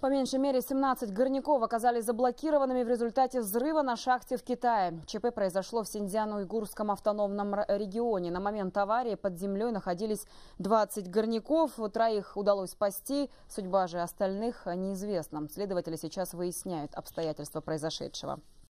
По меньшей мере 17 горняков оказались заблокированными в результате взрыва на шахте в Китае. ЧП произошло в Синьцзяно-Уйгурском автономном регионе. На момент аварии под землей находились 20 горняков. Троих удалось спасти. Судьба же остальных неизвестна. Следователи сейчас выясняют обстоятельства произошедшего.